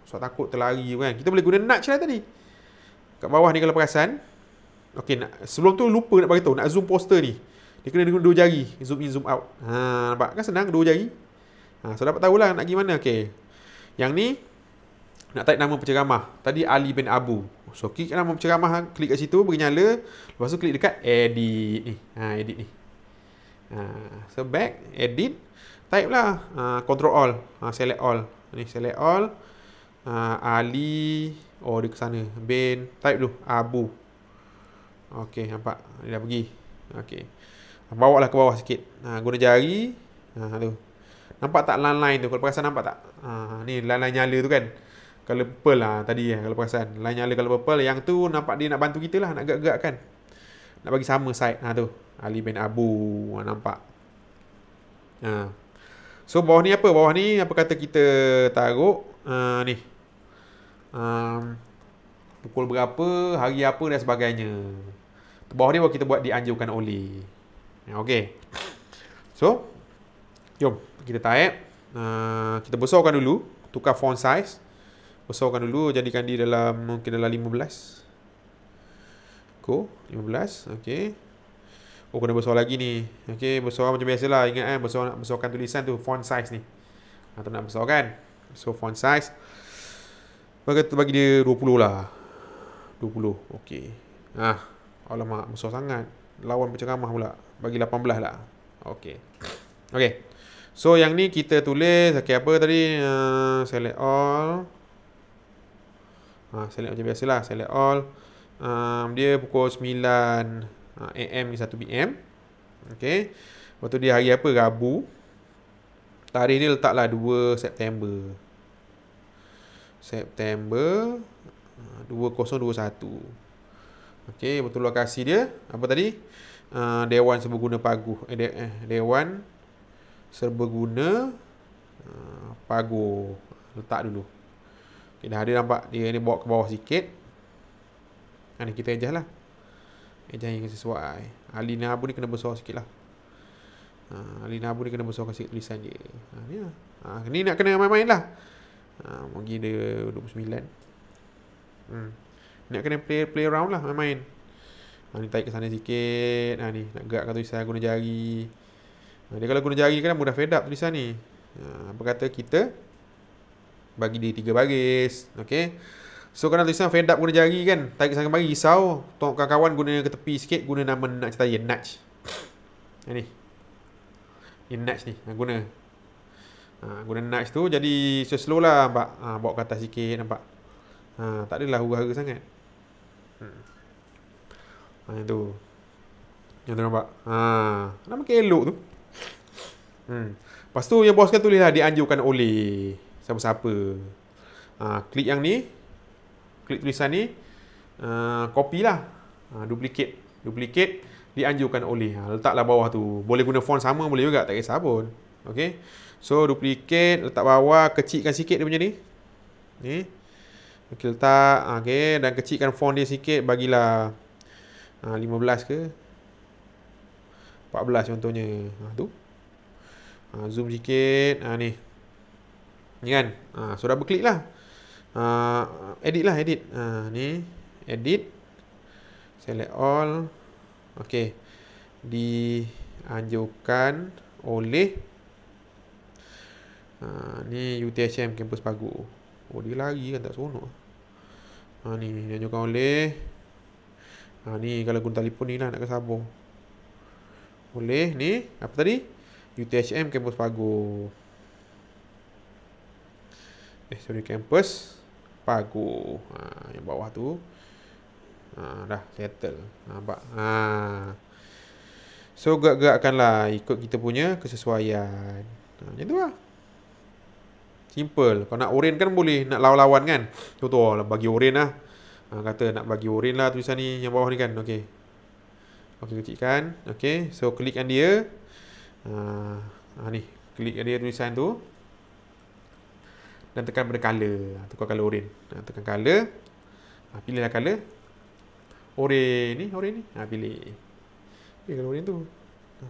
Sebab so, takut terlari kan. Kita boleh guna nudge lah tadi. Kat bawah ni kalau perasan. Okay, nak, sebelum tu lupa nak beritahu. Nak zoom poster ni. Dia kena dengan dua jari Zoom in zoom out ha, Nampak kan senang dua jari ha, So dapat tahulah nak pergi mana okay. Yang ni Nak type nama penceramah Tadi Ali bin Abu So klik nama penceramah Klik kat situ Bernyala Lepas tu klik dekat edit ni ha, Edit ni ha, So back Edit Type lah ha, Control all ha, Select all Ni select all ha, Ali Oh dia ke sana Bin Type dulu Abu Okay nampak Dia dah pergi Okay Bawa lah ke bawah sikit. Ha, guna jari. Ha, tu. Nampak tak line-line tu? Kalau perasan nampak tak? Ha, ni line-line nyala tu kan? Kalau purple lah tadi ya. Kalau perasan. Line nyala kalau purple. Yang tu nampak dia nak bantu kita lah. Nak gerak-gerak kan? Nak bagi sama side. Ha, tu. Ali bin Abu. Ha, nampak. Ha. So bawah ni apa? Bawah ni apa kata kita taruh. Ha, ni. Um, pukul berapa, hari apa dan sebagainya. Bawah ni kita buat dianjurkan oleh. Ya, okey. So, jom kita type. Uh, kita besarkan dulu. Tukar font size. Besarkan dulu. Jadikan dia dalam mungkin dalam 15. Go. 15. Okey. Oh, kena besar lagi ni. Okey, besar macam biasalah. Ingat eh, kan, besar, besarkan tulisan tu font size ni. Atau nak besarkan. So, font size. Bagi tu bagi dia 20 lah. 20. Okey. Ah, alamak, besar sangat lawan penceramah pula bagi 18 lah okey okey so yang ni kita tulis okey apa tadi uh, select all ha, select macam biasalah select all um, dia pukul 9 AM ni 1 PM Okay Lepas tu dia hari apa? Rabu Tarikh ni letaklah 2 September September 2021 Okey, betul lokasi dia. Apa tadi? Uh, Dewan serbaguna paguh. Eh, de eh, Dewan serbaguna uh, paguh. Letak dulu. Okey, dah ada nampak. Dia ni bawa ke bawah sikit. Ini ah, kita ejah lah. Ejah yang sesuai. Alina Abu ni kena besar sikit lah. Uh, Alina Abu ni kena besarkan sikit tulisan dia. Uh, ni lah. Uh, ni nak kena main-main lah. Uh, mungkin dia 29. Hmm. Nak kena play play round lah main-main. Ha, ni tarik ke sana sikit. Ha, ni nak gerakkan tulisan guna jari. Ha, dia kalau guna jari kan mudah fed up tulisan ni. Ha, apa kata kita bagi dia tiga baris. Okay. So kalau tulisan fed up guna jari kan. Tarik sangat bagi kemari risau. Tengok kawan-kawan guna ke tepi sikit. Guna nama nak cerita yang nudge. Ha, ni. Ini nudge ni. Ha, guna. Ha, guna nudge tu jadi slow lah nampak. Ha, bawa ke atas sikit nampak. Ha, tak adalah huru-hara sangat. Hmm. Macam tu. Yang tu nampak. Ha, nak makin elok tu. Hmm. Pastu yang bos kan tulis lah dianjurkan oleh siapa-siapa. Ha, klik yang ni. Klik tulisan ni. Uh, copy lah. Ha, duplicate. Duplicate dianjurkan oleh. Ha, letaklah bawah tu. Boleh guna font sama boleh juga. Tak kisah pun. Okay. So duplicate letak bawah. Kecilkan sikit dia punya ni. Ni. Okay. Okey letak. Ah, okey dan kecilkan font dia sikit bagilah ha, ah, 15 ke 14 contohnya. Ha, tu. Ha, zoom sikit. Ha, ni. Ni kan? Ha, so dah berklik Ha, edit lah edit. Ha, ni. Edit. Select all. Okey. Dianjurkan oleh Uh, ni UTHM Campus Pagu. Oh dia lari kan tak seronok. Uh, Ha ni dia nyokan boleh. Ha ni kalau guna telefon ni lah nak ke Sabah. Boleh ni apa tadi? UTHM Campus Pago. Eh sorry Campus Pago. Ha yang bawah tu. Ha dah settle. Ha, nampak. Ha. So gerak-gerakkanlah ikut kita punya kesesuaian. Ha macam tu lah. Simple. Kalau nak orin kan boleh. Nak lawan-lawan kan. Contoh lah. Bagi orin lah. Ha, kata nak bagi orin lah tulisan ni. Yang bawah ni kan. Okay. Okay. Kecikkan. Okay. So klikkan dia. Ha, ha ni. Klikkan dia tulisan tu. Dan tekan pada colour. Ha, tukar colour orin. Ha, tekan colour. Ha, pilihlah colour. Orin ni. Orin ni. Ha, pilih. Pilih colour orin tu. Ha,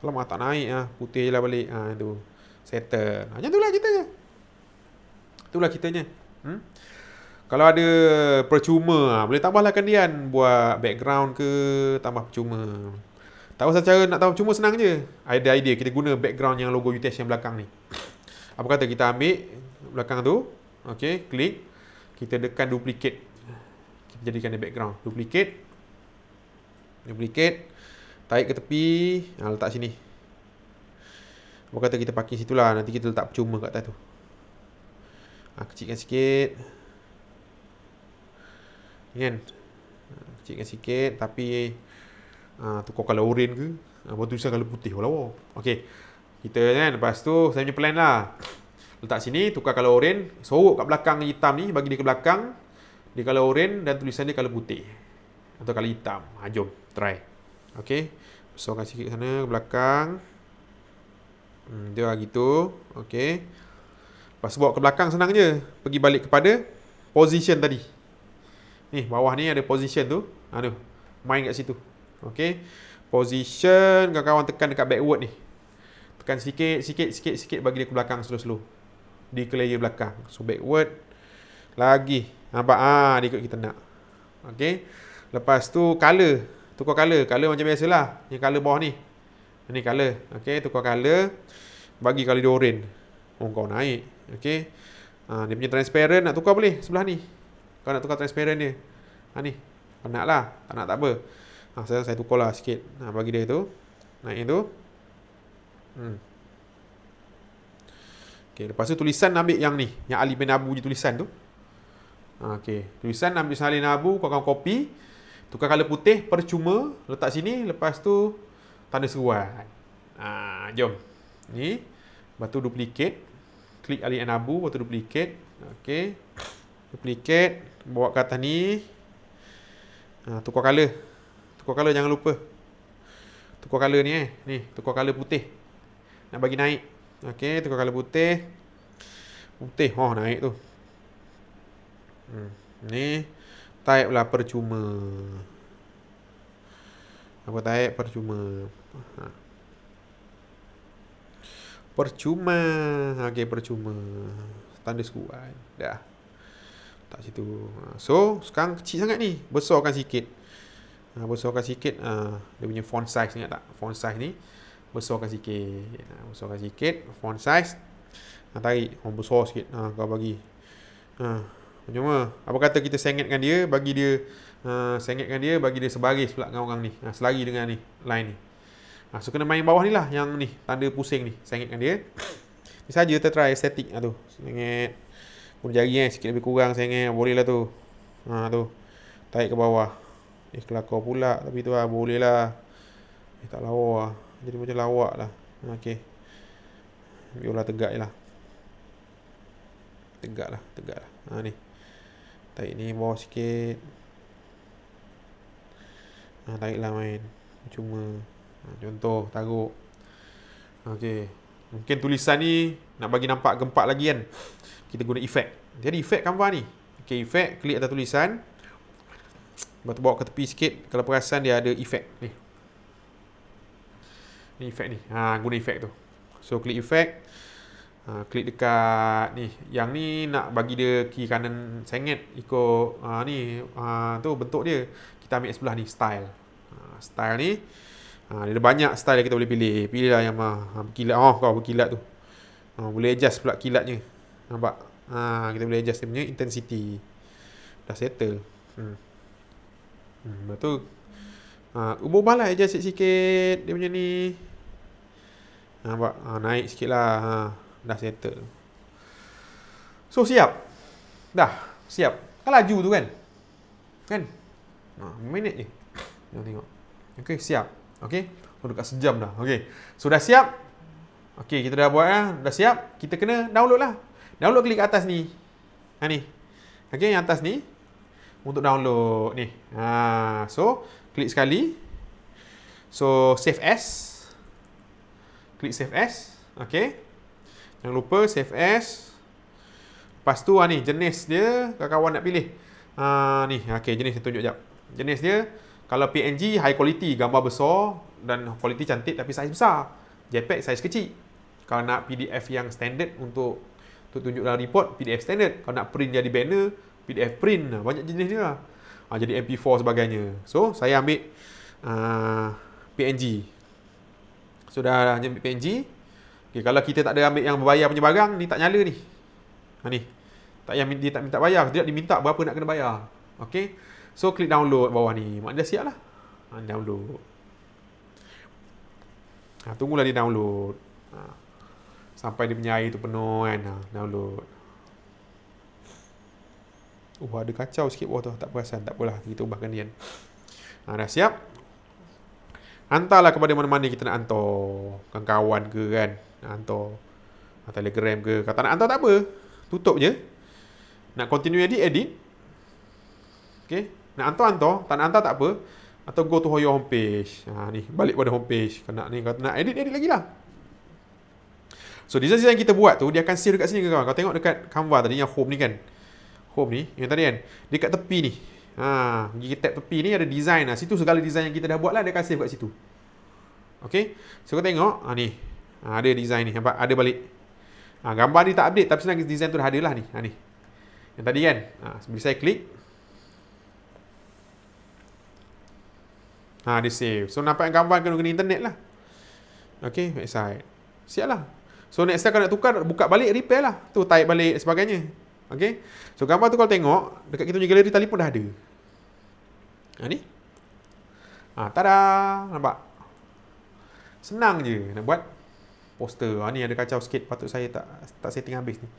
kalau mata tak naik. Ha, putih je lah balik. Ha, tu. Settle. Ha, macam tu lah cerita. Itulah kitanya. Hmm? Kalau ada percuma, ah, boleh tambahlah kandian buat background ke tambah percuma. Tak usah cara nak tambah percuma senang je. Ada idea kita guna background yang logo UTS yang belakang ni. Apa kata kita ambil belakang tu. Okay, klik. Kita dekat duplicate. Kita jadikan dia background. Duplicate. Duplicate. Taik ke tepi. Ha, letak sini. Apa kata kita parking situ lah. Nanti kita letak percuma kat atas tu ha, Kecilkan sikit Kan Kecikkan sikit Tapi ha, Tukar kalau oran ke Lepas ah, tu tulisan kalau putih Walau wow. Okay Kita kan Lepas tu Saya punya plan lah Letak sini Tukar kalau oran Sorok kat belakang hitam ni Bagi dia ke belakang Dia kalau oran Dan tulisan dia kalau putih Atau kalau hitam ha, Jom Try Okay Besarkan sikit sana ke belakang hmm, Dia lah gitu Okay Lepas bawa ke belakang senang je. Pergi balik kepada position tadi. Ni bawah ni ada position tu. Ha tu. Main kat situ. Okey. Position kawan-kawan tekan dekat backward ni. Tekan sikit, sikit, sikit, sikit bagi dia ke belakang slow-slow. Di ke layer belakang. So backward. Lagi. Nampak? Ah, ha, dia ikut kita nak. Okey. Lepas tu color. Tukar color. Color macam biasalah. ni color bawah ni. Ini color. Okey, tukar color. Bagi color dia orange. Oh kau naik Okay ha, ah, Dia punya transparent nak tukar boleh sebelah ni Kau nak tukar transparent dia Ha ni Kau nak lah Tak nak tak apa ha, ah, saya, saya tukar lah sikit ha, Bagi dia tu Naik tu hmm. Okay lepas tu tulisan ambil yang ni Yang Ali bin Abu je tulisan tu ha, Okay Tulisan ambil Ali bin Abu Kau akan copy Tukar color putih Percuma Letak sini Lepas tu Tanda seruan ha, Jom Ni Lepas tu duplicate klik Ali and Abu waktu duplicate okey duplicate bawa ke atas ni ha, tukar color tukar color jangan lupa tukar color ni eh ni tukar color putih nak bagi naik okey tukar color putih putih oh, naik tu hmm ni type lah percuma apa type percuma ha Percuma. Okay, percuma. Tanda sekuat. Dah. Tak situ. So, sekarang kecil sangat ni. Besarkan sikit. Ha, besarkan sikit. Ha, dia punya font size ingat tak? Font size ni. Besarkan sikit. Ha, besarkan sikit. Font size. Ha, tarik. Oh, besar sikit. Ha, kau bagi. Ha, percuma. Apa kata kita sengitkan dia. Bagi dia. Ha, sengitkan dia. Bagi dia sebaris pula dengan orang ni. Ha, selari dengan ni. Line ni. Ha, so kena main bawah ni lah yang ni tanda pusing ni. Sengitkan dia. Ni saja tetrai estetik ah tu. Sengit. Pun jari eh sikit lebih kurang sengit boleh lah tu. Ha tu. Tarik ke bawah. Eh kelakar pula tapi tu ah boleh lah. Eh, tak lawa. Lah. Jadi macam lawak lah. Ha, Okey. Biola tegak je lah. Tegak lah, tegak lah. Ha ni. Tarik ni bawah sikit. Ha, tarik lah main. Cuma. Contoh taruh Okay Mungkin tulisan ni Nak bagi nampak gempak lagi kan Kita guna efek Jadi efek kanva ni Okay efek Klik atas tulisan Lepas tu bawa ke tepi sikit Kalau perasan dia ada efek Ni Ni efek ni ha, Guna efek tu So klik efek ha, Klik dekat ni Yang ni nak bagi dia Kiri kanan sengit Ikut ha, ni ha, Tu bentuk dia Kita ambil sebelah ni Style ha, Style ni Ha, ada banyak style yang kita boleh pilih. pilih lah yang mah ah, kilat. Oh, kau berkilat tu. Ha, boleh adjust pula kilatnya. Nampak? Ha, kita boleh adjust dia punya intensity. Dah settle. Hmm. Hmm, betul. Ha, ubah balai adjust sikit-sikit dia punya ni. Nampak? Ha, naik sikit lah. Ha, dah settle. So, siap. Dah. Siap. Kan laju tu kan? Kan? Ha, minit je. Jom tengok. Okay, siap. Okey. Oh, dekat sejam dah. Okey. So dah siap? Okey, kita dah buat ya. Dah siap? Kita kena download lah. Download klik atas ni. Ha ni. Okey, yang atas ni untuk download ni. Ha, so klik sekali. So save as. Klik save as. Okey. Jangan lupa save as. Lepas tu ha ni jenis dia kawan-kawan nak pilih. Ha ni, okey jenis saya tunjuk jap. Jenis dia kalau PNG high quality gambar besar dan kualiti cantik tapi saiz besar. JPEG saiz kecil. Kalau nak PDF yang standard untuk untuk tunjuk dalam report, PDF standard. Kalau nak print jadi banner, PDF print. Ha, banyak jenis dia lah. Ha, jadi MP4 sebagainya. So, saya ambil uh, ah, PNG. So, dah ambil PNG. Okay, kalau kita tak ada ambil yang berbayar punya barang, ni tak nyala ni. Ha, ni. Tak yang dia tak minta bayar. Dia tak diminta berapa nak kena bayar. Okay. So klik download bawah ni. Maknanya dah siap lah. Ha, download. Ha, tunggulah dia download. Ha. Sampai dia punya air tu penuh kan. Ha, download. Oh ada kacau sikit bawah tu. Tak perasan. Tak apalah. Kita ubahkan dia. Ha, dah siap. Hantarlah kepada mana-mana kita nak hantar. Kawan-kawan ke kan. Nak hantar. Ha, telegram ke. Kalau tak nak hantar tak apa. Tutup je. Nak continue edit, edit. Okay. Nak hantar-hantar, tak nak hantar tak apa. Atau go to your homepage. Ha, ni, balik pada homepage. Kalau nak ni, kalau nak edit, edit lagi lah. So, design-design yang kita buat tu, dia akan save dekat sini ke kawan. Kau tengok dekat Canva tadi, yang home ni kan. Home ni, yang tadi kan. Dekat tepi ni. Ha, pergi tab tepi ni ada design lah. Situ segala design yang kita dah buat lah, dia akan save kat situ. Okay. So, kau tengok. Ha, ni. Ha, ada design ni. Nampak? Ada balik. Ha, gambar ni tak update. Tapi senang design tu dah ada lah ni. Ha, ni. Yang tadi kan. Ha, bila saya klik. Ha, dia save. So, nampak gambar kena guna internet lah. Okay, website. Siap lah. So, next time kalau nak tukar, buka balik, repair lah. Tu, type balik sebagainya. Okay. So, gambar tu kalau tengok, dekat kita punya galeri pun dah ada. Ha, ni. Ha, tada. Nampak? Senang je nak buat poster. Ha, ni ada kacau sikit. Patut saya tak tak setting habis ni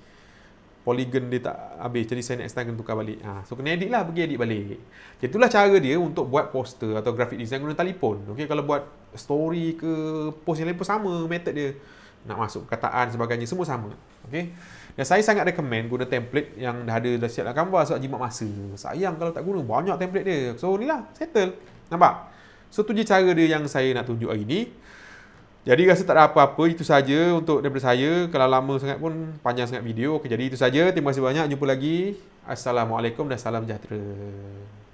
polygon dia tak habis jadi saya next time kena tukar balik ha, so kena edit lah pergi edit balik jadi itulah cara dia untuk buat poster atau graphic design guna telefon okay, kalau buat story ke post yang lain pun sama method dia nak masuk kataan sebagainya semua sama okay? dan saya sangat recommend guna template yang dah ada dah siap dalam Canva sebab jimat masa sayang kalau tak guna banyak template dia so ni lah settle nampak so tu je cara dia yang saya nak tunjuk hari ni jadi rasa tak ada apa-apa itu saja untuk daripada saya. Kalau lama sangat pun panjang sangat video. Okey jadi itu saja. Terima kasih banyak. Jumpa lagi. Assalamualaikum dan salam sejahtera.